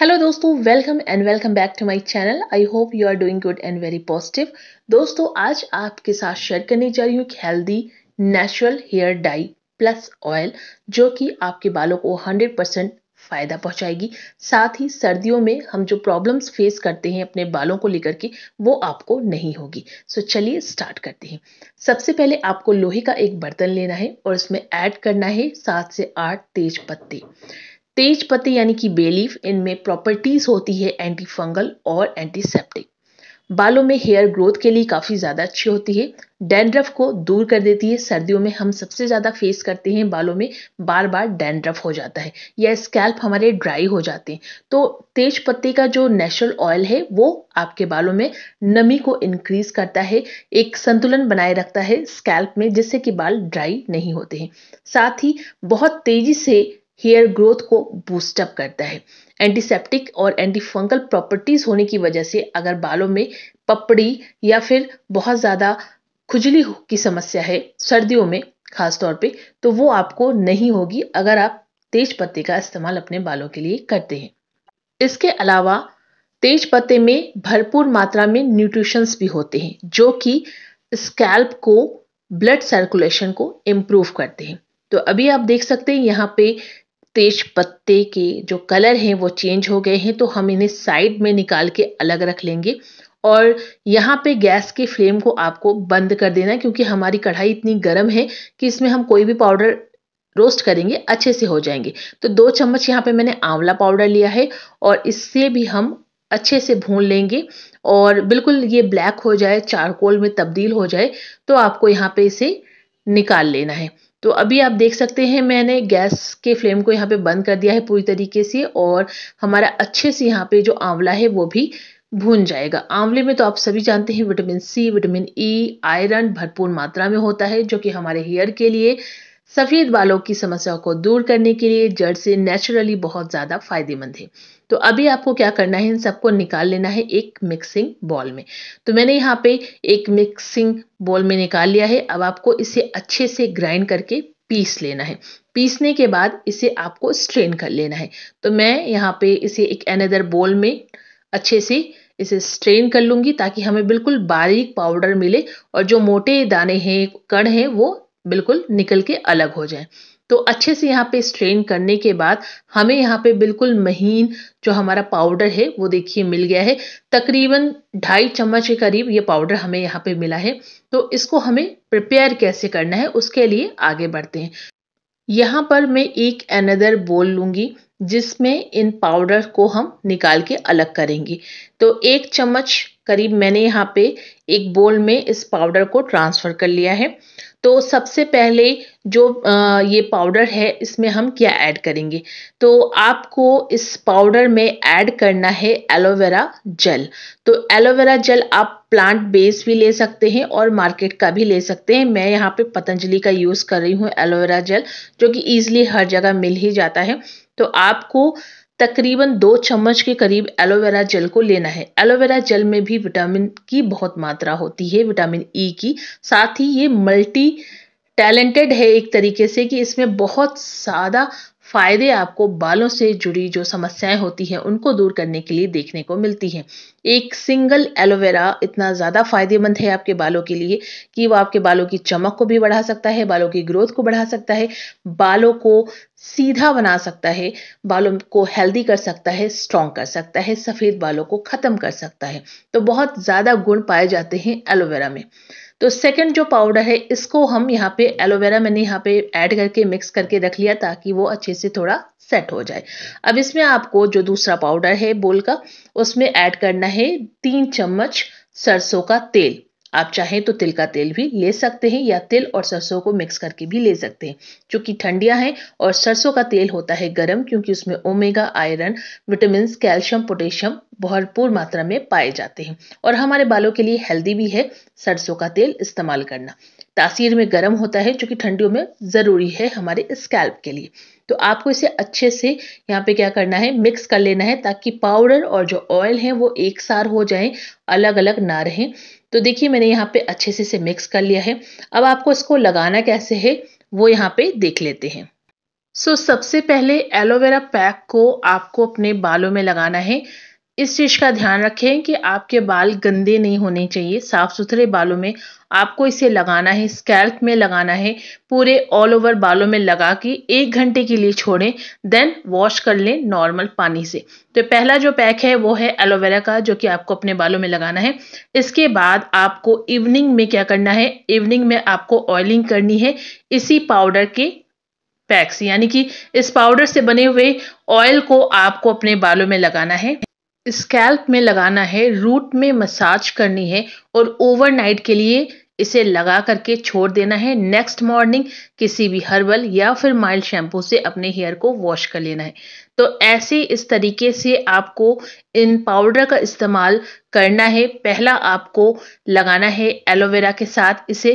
hello दोस्तों welcome and welcome back to my channel I hope you are doing good and very positive दोस्तों आज आपके साथ share करने जा रही हूँ एक healthy natural hair dye plus oil जो कि आपके बालों को 100 परसेंट फ़ायदा पहुंचाएगी साथ ही सर्दियों में हम जो प्रॉब्लम्स फेस करते हैं अपने बालों को लेकर के वो आपको नहीं होगी सो so, चलिए स्टार्ट करते हैं सबसे पहले आपको लोहे का एक बर्तन लेना है और इसमें ऐड करना है सात से आठ तेज पत्ते तेज पत्ते यानी कि बेलीफ इनमें प्रॉपर्टीज होती है एंटी फंगल और एंटीसेप्टिक बालों में हेयर ग्रोथ के लिए काफ़ी ज़्यादा अच्छी होती है डैंड्रफ को दूर कर देती है सर्दियों में हम सबसे ज़्यादा फेस करते हैं बालों में बार बार डैंड्रफ हो जाता है या स्कैल्प हमारे ड्राई हो जाते हैं तो तेज पत्ते का जो नेचुरल ऑयल है वो आपके बालों में नमी को इंक्रीज करता है एक संतुलन बनाए रखता है स्कैल्प में जिससे कि बाल ड्राई नहीं होते हैं साथ ही बहुत तेज़ी से हेयर ग्रोथ को बूस्टअप करता है एंटीसेप्टिक और एंटीफंगल प्रॉपर्टीज़ होने की वजह से अगर बालों में पपड़ी या फिर बहुत ज़्यादा खुजली की समस्या है सर्दियों में खास तौर पे तो वो आपको नहीं होगी अगर आप तेज पत्ते का इस्तेमाल अपने बालों के लिए करते हैं इसके अलावा तेज पत्ते में भरपूर मात्रा में न्यूट्रिशंस भी होते हैं जो कि स्कैल्प को ब्लड सर्कुलेशन को इम्प्रूव करते हैं तो अभी आप देख सकते हैं यहाँ पे तेज पत्ते के जो कलर हैं वो चेंज हो गए हैं तो हम इन्हें साइड में निकाल के अलग रख लेंगे और यहाँ पे गैस के फ्लेम को आपको बंद कर देना है क्योंकि हमारी कढ़ाई इतनी गर्म है कि इसमें हम कोई भी पाउडर रोस्ट करेंगे अच्छे से हो जाएंगे तो दो चम्मच यहाँ पे मैंने आंवला पाउडर लिया है और इससे भी हम अच्छे से भून लेंगे और बिल्कुल ये ब्लैक हो जाए चारकोल में तब्दील हो जाए तो आपको यहाँ पे इसे निकाल लेना है तो अभी आप देख सकते हैं मैंने गैस के फ्लेम को यहाँ पे बंद कर दिया है पूरी तरीके से और हमारा अच्छे से यहाँ पे जो आंवला है वो भी भून जाएगा आंवले में तो आप सभी जानते हैं vitamin C vitamin E e, iron भरपूर मात्रा में होता है जो कि हमारे हेयर के लिए सफ़ेद बालों की समस्या को दूर करने के लिए जड़ से नेचुरली बहुत ज़्यादा फायदेमंद है तो अभी आपको क्या करना है इन सबको निकाल लेना है एक मिक्सिंग बॉल में तो मैंने यहाँ पे एक मिक्सिंग बॉल में निकाल लिया है अब आपको इसे अच्छे से ग्राइंड करके पीस लेना है पीसने के बाद इसे आपको स्ट्रेन कर लेना है तो मैं यहाँ पे इसे एक अनदर बॉल में अच्छे से इसे स्ट्रेन कर लूँगी ताकि हमें बिल्कुल बारीक पाउडर मिले और जो मोटे दाने हैं कण हैं वो बिल्कुल निकल के अलग हो जाए तो अच्छे से यहाँ पे स्ट्रेन करने के बाद हमें यहाँ पे बिल्कुल महीन जो हमारा पाउडर है वो देखिए मिल गया है तकरीबन ढाई चम्मच के करीब ये पाउडर हमें यहाँ पे मिला है तो इसको हमें प्रिपेयर कैसे करना है उसके लिए आगे बढ़ते हैं यहाँ पर मैं एक अनदर बोल लूँगी जिसमें इन पाउडर को हम निकाल के अलग करेंगे तो एक चम्मच करीब मैंने यहाँ पे एक बोल में इस पाउडर को ट्रांसफ़र कर लिया है तो सबसे पहले जो ये पाउडर है इसमें हम क्या ऐड करेंगे तो आपको इस पाउडर में ऐड करना है एलोवेरा जेल तो एलोवेरा जेल आप प्लांट बेस भी ले सकते हैं और मार्केट का भी ले सकते हैं मैं यहाँ पे पतंजलि का यूज़ कर रही हूँ एलोवेरा जेल जो कि ईजिली हर जगह मिल ही जाता है तो आपको तकरीबन दो चम्मच के करीब एलोवेरा जेल को लेना है एलोवेरा जेल में भी विटामिन की बहुत मात्रा होती है विटामिन ई e की साथ ही ये मल्टी टैलेंटेड है एक तरीके से कि इसमें बहुत ज़्यादा फायदे आपको बालों से जुड़ी जो समस्याएं होती हैं उनको दूर करने के लिए देखने को मिलती हैं एक सिंगल एलोवेरा इतना ज़्यादा फायदेमंद है आपके बालों के लिए कि वो आपके बालों की चमक को भी बढ़ा सकता है बालों की ग्रोथ को बढ़ा सकता है बालों को सीधा बना सकता है बालों को हेल्दी कर सकता है स्ट्रॉन्ग कर सकता है सफ़ेद बालों को ख़त्म कर सकता है तो बहुत ज़्यादा गुण पाए जाते हैं एलोवेरा में तो सेकंड जो पाउडर है इसको हम यहाँ पे एलोवेरा मैंने यहाँ पे ऐड करके मिक्स करके रख लिया ताकि वो अच्छे से थोड़ा सेट हो जाए अब इसमें आपको जो दूसरा पाउडर है बोल का उसमें ऐड करना है तीन चम्मच सरसों का तेल आप चाहें तो तिल का तेल भी ले सकते हैं या तिल और सरसों को मिक्स करके भी ले सकते हैं क्योंकि ठंडिया हैं और सरसों का तेल होता है गर्म क्योंकि उसमें omega iron vitamin calcium potassium भरपूर मात्रा में पाए जाते हैं और हमारे बालों के लिए हेल्दी भी है सरसों का तेल इस्तेमाल करना तासीर में गर्म होता है जो कि ठंडियों में ज़रूरी है हमारे स्कैल्प के लिए तो आपको इसे अच्छे से यहाँ पे क्या करना है मिक्स कर लेना है ताकि पाउडर और जो ऑयल है वो एक सार हो जाए अलग अलग ना रहें तो देखिए मैंने यहाँ पे अच्छे से इसे मिक्स कर लिया है अब आपको इसको लगाना कैसे है वो यहाँ पे देख लेते हैं सो so, सबसे पहले एलोवेरा पैक को आपको अपने बालों में लगाना है इस चीज़ का ध्यान रखें कि आपके बाल गंदे नहीं होने चाहिए साफ़ सुथरे बालों में आपको इसे लगाना है स्कैल्प में लगाना है पूरे ऑल ओवर बालों में लगा के एक घंटे के लिए छोड़ें देन वॉश कर लें नॉर्मल पानी से तो पहला जो पैक है वो है एलोवेरा का जो कि आपको अपने बालों में लगाना है इसके बाद आपको इवनिंग में क्या करना है इवनिंग में आपको ऑयलिंग करनी है इसी पाउडर के पैक्स यानी कि इस पाउडर से बने हुए ऑयल को आपको अपने बालों में लगाना है स्कैल्प में लगाना है रूट में मसाज करनी है और ओवरनाइट के लिए इसे लगा करके छोड़ देना है नेक्स्ट मॉर्निंग किसी भी हर्बल या फिर माइल्ड शैम्पू से अपने हेयर को वॉश कर लेना है तो ऐसे इस तरीके से आपको इन पाउडर का इस्तेमाल करना है पहला आपको लगाना है एलोवेरा के साथ इसे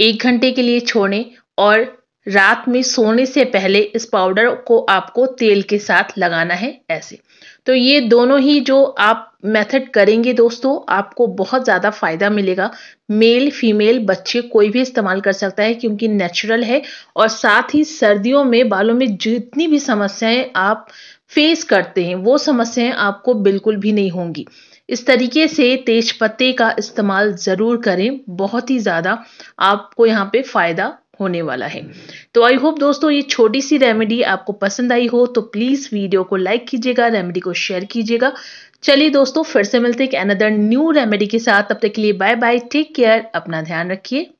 एक घंटे के लिए छोड़ें और रात में सोने से पहले इस पाउडर को आपको तेल के साथ लगाना है ऐसे तो ये दोनों ही जो आप मेथड करेंगे दोस्तों आपको बहुत ज़्यादा फायदा मिलेगा मेल फीमेल बच्चे कोई भी इस्तेमाल कर सकता है क्योंकि नेचुरल है और साथ ही सर्दियों में बालों में जितनी भी समस्याएं आप फेस करते हैं वो समस्याएं आपको बिल्कुल भी नहीं होंगी इस तरीके से तेज पत्ते का इस्तेमाल ज़रूर करें बहुत ही ज़्यादा आपको यहाँ पर फ़ायदा होने वाला है तो आई होप दोस्तों ये छोटी सी रेमेडी आपको पसंद आई हो तो प्लीज़ वीडियो को लाइक कीजिएगा रेमेडी को शेयर कीजिएगा चलिए दोस्तों फिर से मिलते हैं एक अनदर न्यू रेमेडी के साथ तब तक के लिए बाय बाय टेक केयर अपना ध्यान रखिए